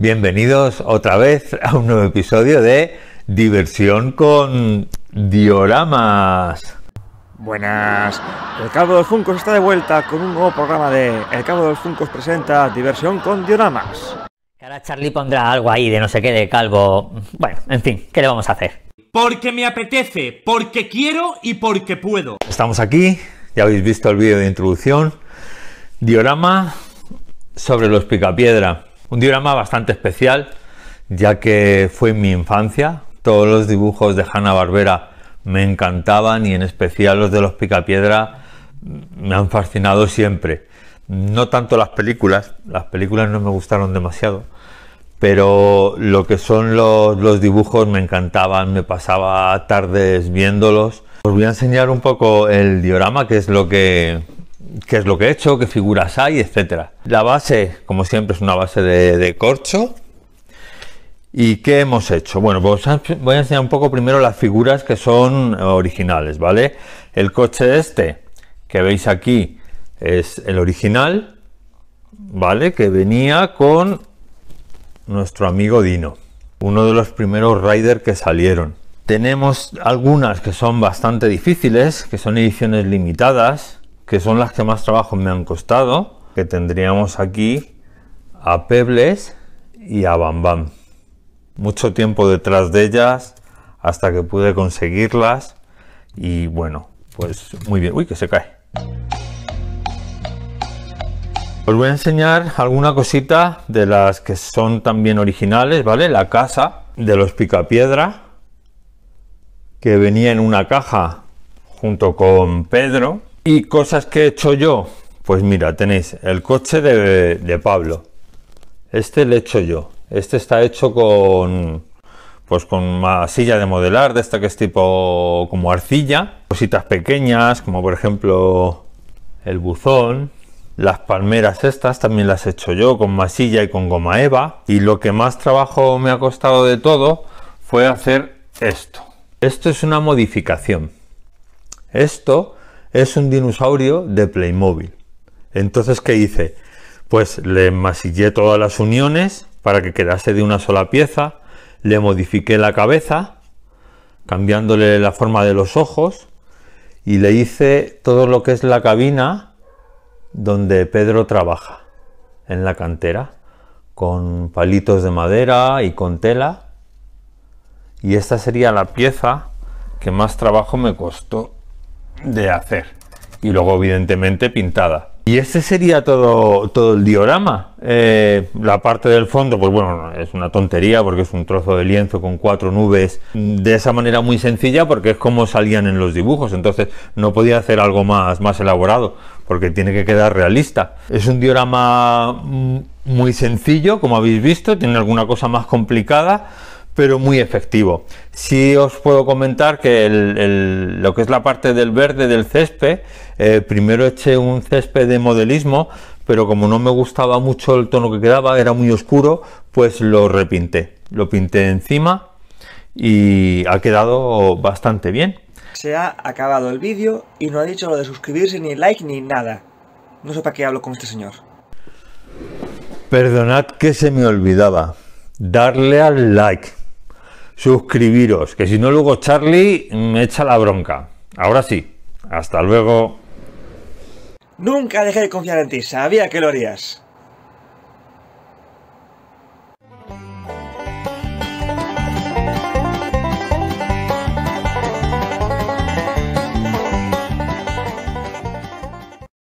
Bienvenidos otra vez a un nuevo episodio de Diversión con Dioramas. Buenas, el Calvo de los Funcos está de vuelta con un nuevo programa de El Calvo de los Funcos presenta Diversión con Dioramas. ahora Charlie pondrá algo ahí de no sé qué de calvo. Bueno, en fin, ¿qué le vamos a hacer? Porque me apetece, porque quiero y porque puedo. Estamos aquí, ya habéis visto el vídeo de introducción. Diorama sobre los picapiedra. Un diorama bastante especial, ya que fue en mi infancia. Todos los dibujos de Hanna-Barbera me encantaban y en especial los de los Picapiedra me han fascinado siempre. No tanto las películas, las películas no me gustaron demasiado, pero lo que son los, los, dibujos me encantaban, me pasaba tardes viéndolos. Os voy a enseñar un poco el diorama, que es lo que, qué es lo que he hecho, qué figuras hay, etcétera. La base, como siempre, es una base de, corcho. ¿Y qué hemos hecho? Bueno, pues voy a enseñar un poco primero las figuras que son originales, ¿vale? El coche este que veis aquí es el original, ¿vale? Que venía con nuestro amigo Dino, uno de los primeros riders que salieron. Tenemos algunas que son bastante difíciles, que son ediciones limitadas, que son las que más trabajo me han costado, que tendríamos aquí a Pebles y a bambam Mucho tiempo detrás de ellas hasta que pude conseguirlas y bueno, pues muy bien. Uy, que se cae. Os voy a enseñar alguna cosita de las que son también originales, ¿vale? La casa de los picapiedra, que venía en una caja junto con Pedro, y cosas que he hecho yo. Pues mira, tenéis el coche de, Pablo. Este lo he hecho yo. Este está hecho con pues con masilla de modelar, de esta que es tipo como arcilla, cositas pequeñas, como por ejemplo el buzón, las palmeras estas también las he hecho yo con masilla y con goma eva, y lo que más trabajo me ha costado de todo fue hacer esto. Esto es una modificación. Esto es un dinosaurio de Playmobil. Entonces, ¿qué hice? Pues le masillé todas las uniones para que quedase de una sola pieza, le modifiqué la cabeza, cambiándole la forma de los ojos, y le hice todo lo que es la cabina donde Pedro trabaja, en la cantera, con palitos de madera y con tela. Y esta sería la pieza que más trabajo me costó de hacer. Y luego, evidentemente, pintada. Y este sería todo, todo el diorama. Eh, la parte del fondo, pues bueno, es una tontería porque es un trozo de lienzo con cuatro nubes de esa manera muy sencilla porque es como salían en los dibujos. Entonces no podía hacer algo más, más elaborado porque tiene que quedar realista. Es un diorama mm, muy sencillo, como habéis visto, tiene alguna cosa más complicada pero muy efectivo. si os puedo comentar que lo que es la parte del verde del césped, eh, primero eché un césped de modelismo, pero como no me gustaba mucho el tono que quedaba, era muy oscuro, pues lo repinté. Lo pinté encima y ha quedado bastante bien. Se ha acabado el vídeo y no ha dicho lo de suscribirse ni like ni nada. No sé para qué hablo con este señor. Perdonad que se me olvidaba. Darle al like suscribiros, que si no luego Charlie me echa la bronca. Ahora sí, hasta luego. Nunca dejé de confiar en ti, sabía que lo harías.